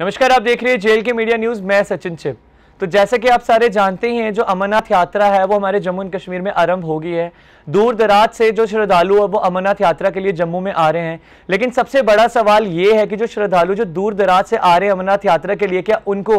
नमस्कार आप देख रहे हैं जेल के मीडिया न्यूज मैं सचिन चिप तो जैसे कि आप सारे जानते ही हैं जो अमरनाथ यात्रा है वो हमारे जम्मू एंड कश्मीर में आरंभ हो गई है दूर दराज से जो श्रद्धालु है वो अमरनाथ यात्रा के लिए जम्मू में आ रहे हैं लेकिन सबसे बड़ा सवाल ये है कि जो श्रद्धालु जो दूर दराज से आ रहे हैं अमरनाथ यात्रा के लिए क्या उनको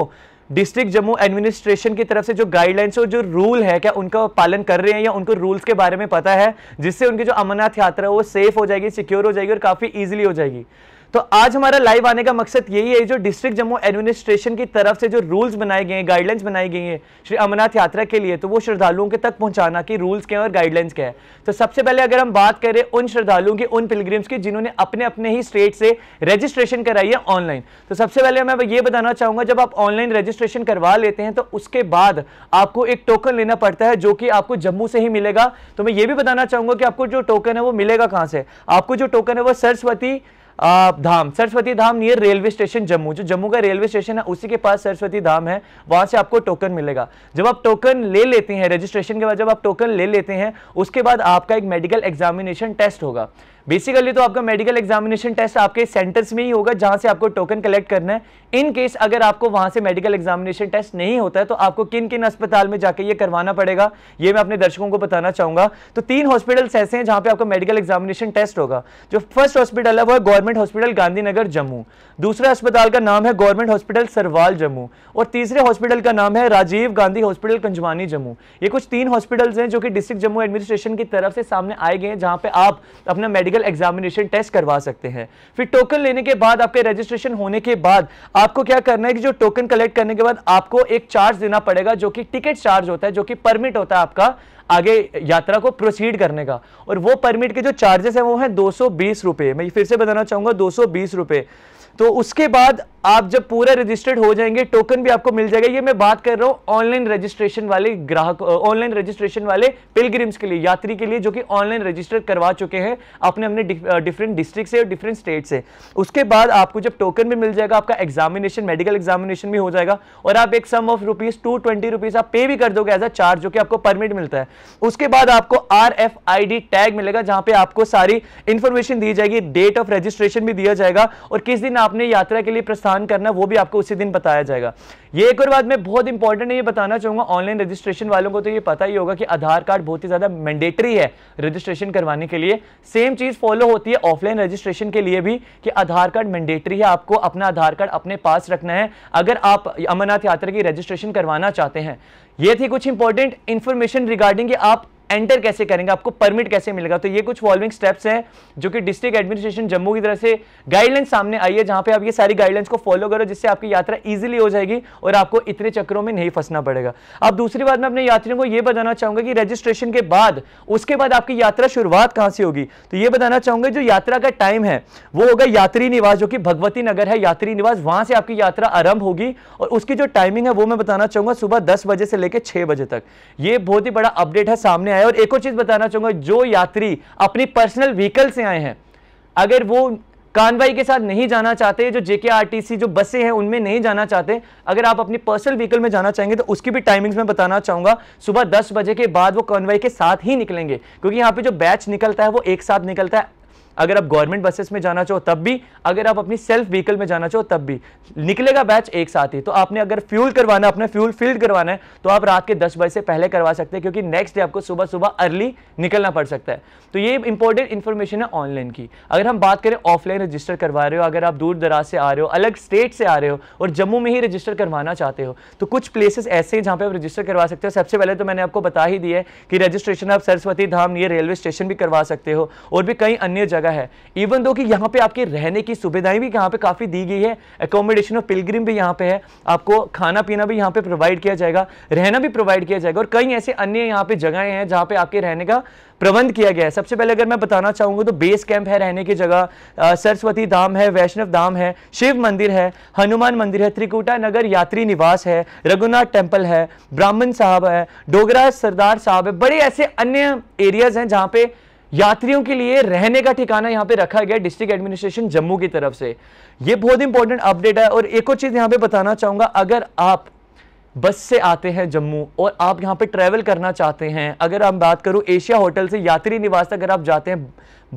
डिस्ट्रिक्ट जम्मू एडमिनिस्ट्रेशन की तरफ से जो गाइडलाइंस और जो रूल है क्या उनका पालन कर रहे हैं या उनको रूल्स के बारे में पता है जिससे उनकी जो अमरनाथ यात्रा है वो सेफ हो जाएगी सिक्योर हो जाएगी और काफ़ी ईजिली हो जाएगी तो आज हमारा लाइव आने का मकसद यही है जो डिस्ट्रिक्ट जम्मू एडमिनिस्ट्रेशन की तरफ से जो रूल्स बनाए गए हैं गाइडलाइंस बनाई गई हैं श्री अमरनाथ यात्रा के लिए तो वो श्रद्धालुओं के तक पहुंचाना कि रूल्स क्या है और गाइडलाइंस क्या है तो सबसे पहले अगर हम बात करें उन श्रद्धालुओं की उन पिलग्रिम्स की जिन्होंने अपने अपने ही स्टेट से रजिस्ट्रेशन कराई है ऑनलाइन तो सबसे पहले मैं ये बताना चाहूँगा जब आप ऑनलाइन रजिस्ट्रेशन करवा लेते हैं तो उसके बाद आपको एक टोकन लेना पड़ता है जो कि आपको जम्मू से ही मिलेगा तो मैं ये भी बताना चाहूँगा कि आपको जो टोकन है वो मिलेगा कहाँ से आपको जो टोकन है वो Saraswati Dham Saraswati Dham near railway station Jammu जो जम्मू का रेलवे स्टेशन है उसी के पास सरस्वती धाम है वहां से आपको टोकन मिलेगा जब आप टोकन ले लेते हैं रजिस्ट्रेशन के बाद जब आप टोकन ले लेते हैं उसके बाद आपका एक मेडिकल एग्जामिनेशन टेस्ट होगा बेसिकली तो आपका मेडिकल एग्जामिनेशन टेस्ट आपके सेंटर्स में ही होगा जहां से आपको टोकन कलेक्ट करना है इन केस अगर आपको वहां से मेडिकल एग्जामिनेशन टेस्ट नहीं होता है तो आपको किन किन अस्पताल में जाकर ये करवाना पड़ेगा ये मैं अपने दर्शकों को बताना चाहूंगा तो तीन हॉस्पिटल्स ऐसे हैं जहां पे आपका मेडिकल एग्जामिनेशन टेस्ट होगा जो फर्स्ट हॉस्पिटल है वो है गवर्नमेंट हॉस्पिटल गांधीनगर जम्मू दूसरे अस्पताल का नाम है गवर्नमेंट हॉस्पिटल सरवाल जम्मू और तीसरे हॉस्पिटल का नाम है राजीव गांधी हॉस्पिटल कंजवानी जम्मू ये कुछ तीन हॉस्पिटल्स हैं जो कि डिस्ट्रिक्ट जम्मू एडमिनिस्ट्रेशन की तरफ से सामने आए गए हैं जहाँ पे आप अपना मेडिकल फिजिकल एग्जामिनेशन टेस्ट करवा सकते हैं फिर टोकन लेने के बाद आपके रजिस्ट्रेशन होने के बाद आपको क्या करना है कि जो टोकन कलेक्ट करने के बाद आपको एक चार्ज देना पड़ेगा जो कि टिकट चार्ज होता है जो कि परमिट होता है आपका आगे यात्रा को प्रोसीड करने का और वो परमिट के जो चार्जेस हैं वो हैं दो मैं फिर से बताना चाहूँगा दो तो उसके बाद आप जब पूरा रजिस्टर्ड हो जाएंगे टोकन भी आपको मिल जाएगा ये मैं बात कर रहा हूँ ऑनलाइन रजिस्ट्रेशन वाले ग्राहक ऑनलाइन रजिस्ट्रेशन वाले पिलग्रिम्स के लिए यात्री के लिए जो कि ऑनलाइन रजिस्टर करवा चुके हैं अपने अपने डिफरेंट डिस्ट्रिक्ट से और डिफरेंट स्टेट से उसके बाद आपको जब टोकन भी मिल जाएगा आपका एग्जामिनेशन मेडिकल एग्जामिनेशन भी हो जाएगा और आप एक sum of rupees two twenty rupees आप पे भी कर दोगे एज अ चार्ज जो कि आपको परमिट मिलता है उसके बाद आपको R F I D tag मिलेगा जहाँ पे आपको सारी इंफॉर्मेशन दी जाएगी डेट ऑफ रजिस्ट्रेशन भी दिया जाएगा और किस दिन आपने यात्रा के लिए प्रस्ताव भुगतान करना वो भी आपको उसी दिन बताया जाएगा ये एक और बात मैं बहुत इंपॉर्टेंट है ये बताना चाहूंगा ऑनलाइन रजिस्ट्रेशन वालों को तो ये पता ही होगा कि आधार कार्ड बहुत ही ज़्यादा मैंडेटरी है रजिस्ट्रेशन करवाने के लिए सेम चीज़ फॉलो होती है ऑफलाइन रजिस्ट्रेशन के लिए भी कि आधार कार्ड मैंडेटरी है आपको अपना आधार कार्ड अपने पास रखना है अगर आप अमरनाथ यात्रा की रजिस्ट्रेशन करवाना चाहते हैं ये थी कुछ इंपॉर्टेंट इंफॉर्मेशन रिगार्डिंग आप एंटर कैसे करेंगे आपको परमिट कैसे मिलेगा तो ये कुछ फॉलोइंग स्टेप्स हैं जो कि डिस्ट्रिक्ट एडमिनिस्ट्रेशन जम्मू की तरफ से गाइडलाइन सामने आई है जहां पे आप ये सारी गाइडलाइंस को फॉलो करो जिससे आपकी यात्रा इजीली हो जाएगी और आपको इतने चक्रों में नहीं फंसना पड़ेगा अब दूसरी बात मैं अपने यात्रियों को यह बताना चाहूंगा कि रजिस्ट्रेशन के बाद उसके बाद आपकी यात्रा शुरुआत कहां से होगी तो यह बताना चाहूंगा जो यात्रा का टाइम है वो होगा यात्री निवास जो कि भगवती नगर है यात्री निवास वहां से आपकी यात्रा आरंभ होगी और उसकी जो टाइमिंग है वो मैं बताना चाहूंगा सुबह दस बजे से लेकर छह बजे तक यह बहुत ही बड़ा अपडेट है सामने है और एक और चीज़ बताना चाहूंगा जो यात्री अपनी पर्सनल व्हीकल से आए हैं अगर वो कानवाई के साथ नहीं जाना चाहते जो जेकेआरटीसी जो बसें हैं उनमें नहीं जाना चाहते अगर आप अपनी पर्सनल व्हीकल में जाना चाहेंगे तो उसकी भी टाइमिंग्स में बताना चाहूंगा सुबह 10 बजे के बाद वो कानवाई के साथ ही निकलेंगे क्योंकि यहाँ पे जो बैच निकलता है वो एक साथ निकलता है अगर आप गवर्नमेंट बसेस में जाना चाहो तब भी अगर आप अपनी सेल्फ व्हीकल में जाना चाहो तब भी निकलेगा बैच एक साथ ही तो आपने अगर फ्यूल करवाना अपना फ्यूल फिल करवाना है तो आप रात के दस बजे से पहले करवा सकते हैं क्योंकि नेक्स्ट डे आपको सुबह सुबह अर्ली निकलना पड़ सकता है तो ये इंपॉर्टेंट इन्फॉर्मेशन है ऑनलाइन की अगर हम बात करें ऑफलाइन रजिस्टर करवा रहे हो अगर आप दूर दराज से आ रहे हो अलग स्टेट से आ रहे हो और जम्मू में ही रजिस्टर करवाना चाहते हो तो कुछ प्लेसेस ऐसे हैं जहाँ पे आप रजिस्टर करवा सकते हो सबसे पहले तो मैंने आपको बता ही दिया है कि रजिस्ट्रेशन आप सरस्वती धाम ये रेलवे स्टेशन भी करवा सकते हो और भी कई अन्य जगह जगह है इवन दो कि यहाँ पे आपके रहने की सुविधाएं भी यहाँ पे काफ़ी दी गई है एकोमोडेशन ऑफ पिलग्रिम भी यहाँ पे है आपको खाना पीना भी यहाँ पे प्रोवाइड किया जाएगा रहना भी प्रोवाइड किया जाएगा और कई ऐसे अन्य यहाँ पे जगहें हैं जहाँ पे आपके रहने का प्रबंध किया गया है सबसे पहले अगर मैं बताना चाहूँगा तो बेस कैंप है रहने की जगह सरस्वती धाम है वैष्णव धाम है शिव मंदिर है हनुमान मंदिर है त्रिकुटा नगर यात्री निवास है रघुनाथ टेम्पल है ब्राह्मण साहब है डोगरा सरदार साहब है बड़े ऐसे अन्य एरियाज हैं जहाँ पे यात्रियों के लिए रहने का ठिकाना यहां पे रखा गया डिस्ट्रिक्ट एडमिनिस्ट्रेशन जम्मू की तरफ से यह बहुत इंपॉर्टेंट अपडेट है और एक और चीज़ यहां पे बताना चाहूंगा अगर आप बस से आते हैं जम्मू और आप यहां पे ट्रेवल करना चाहते हैं अगर हम बात करूं एशिया होटल से यात्री निवास तक अगर आप जाते हैं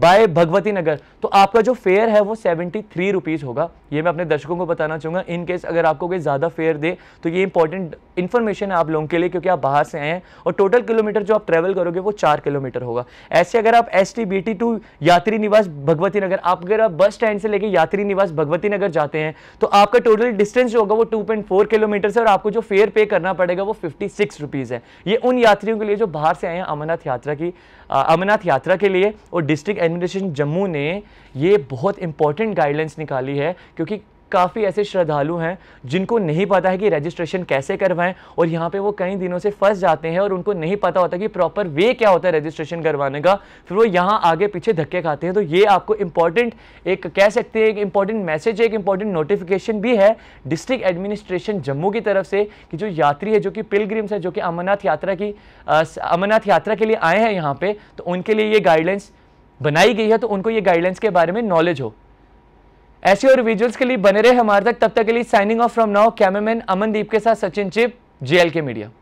बाय भगवती नगर तो आपका जो फेयर है वो सेवेंटी थ्री रुपीज़ होगा ये मैं अपने दर्शकों को बताना चाहूँगा इन केस अगर आपको कोई ज़्यादा फेयर दे तो ये इंपॉर्टेंट इन्फॉर्मेशन है आप लोगों के लिए क्योंकि आप बाहर से आए हैं और टोटल किलोमीटर जो आप ट्रैवल करोगे वो चार किलोमीटर होगा ऐसे अगर आप एस टी टू यात्री निवास भगवती नगर आप अगर आप बस स्टैंड से लेकर यात्री निवास भगवती नगर जाते हैं तो आपका टोटल डिस्टेंस जो होगा वो टू पॉइंट फोर किलोमीटर से और आपको जो फेयर पे करना पड़ेगा वो फिफ्टी सिक्स रुपीज़ है ये उन यात्रियों के लिए जो बाहर से आए हैं अमरनाथ यात्रा की अमरनाथ यात्रा के लिए और डिस्ट्रिक्ट एडमिनिस्ट्रेशन जम्मू ने ये बहुत इंपॉर्टेंट गाइडलाइंस निकाली है क्योंकि काफ़ी ऐसे श्रद्धालु हैं जिनको नहीं पता है कि रजिस्ट्रेशन कैसे करवाएं और यहाँ पे वो कई दिनों से फंस जाते हैं और उनको नहीं पता होता कि प्रॉपर वे क्या होता है रजिस्ट्रेशन करवाने का फिर वो यहाँ आगे पीछे धक्के खाते हैं तो ये आपको इंपॉर्टेंट एक कह सकते हैं एक इंपॉर्टेंट मैसेज है एक इंपॉर्टेंट नोटिफिकेशन भी है डिस्ट्रिक्ट एडमिनिस्ट्रेशन जम्मू की तरफ से कि जो यात्री है जो कि पिलग्रिम्स है जो कि अमरनाथ यात्रा की अमरनाथ यात्रा के लिए आए हैं यहाँ पर तो उनके लिए ये गाइडलाइंस बनाई गई है तो उनको ये गाइडलाइंस के बारे में नॉलेज हो ऐसे और विजुअल्स के लिए बने रहे हमारे तक तब तक के लिए signing off from now cameraman Amandeep के साथ सचिन चिप जेएल के मीडिया